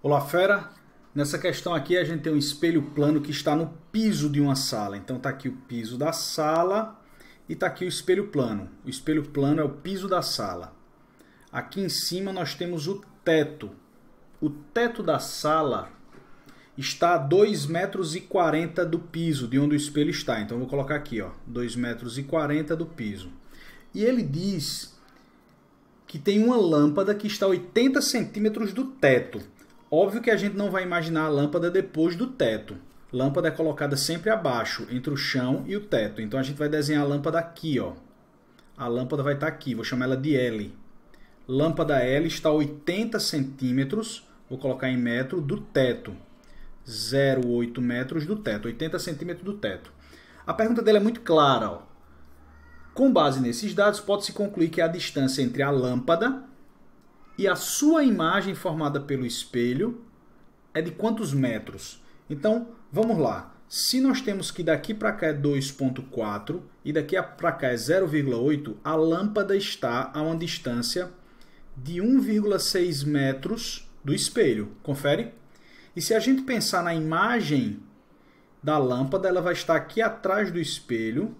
Olá, fera! Nessa questão aqui a gente tem um espelho plano que está no piso de uma sala. Então está aqui o piso da sala e está aqui o espelho plano. O espelho plano é o piso da sala. Aqui em cima nós temos o teto. O teto da sala está a 2,40 metros do piso, de onde o espelho está. Então vou colocar aqui, ó, 2,40 metros do piso. E ele diz que tem uma lâmpada que está a 80 centímetros do teto. Óbvio que a gente não vai imaginar a lâmpada depois do teto. Lâmpada é colocada sempre abaixo, entre o chão e o teto. Então a gente vai desenhar a lâmpada aqui, ó. A lâmpada vai estar tá aqui, vou chamar ela de L. Lâmpada L está a 80 centímetros, vou colocar em metro, do teto. 0,8 metros do teto, 80 centímetros do teto. A pergunta dele é muito clara. Ó. Com base nesses dados, pode-se concluir que a distância entre a lâmpada e a sua imagem formada pelo espelho é de quantos metros? Então, vamos lá. Se nós temos que daqui para cá é 2.4 e daqui para cá é 0,8, a lâmpada está a uma distância de 1,6 metros do espelho. Confere? E se a gente pensar na imagem da lâmpada, ela vai estar aqui atrás do espelho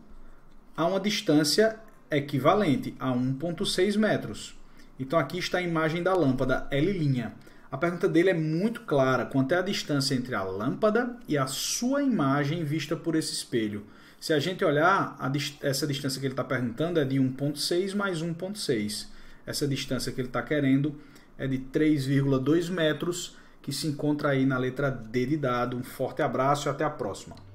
a uma distância equivalente a 1,6 metros. Então aqui está a imagem da lâmpada é L'. A pergunta dele é muito clara: quanto é a distância entre a lâmpada e a sua imagem vista por esse espelho? Se a gente olhar, a dist essa distância que ele está perguntando é de 1,6 mais 1,6. Essa distância que ele está querendo é de 3,2 metros, que se encontra aí na letra D de dado. Um forte abraço e até a próxima.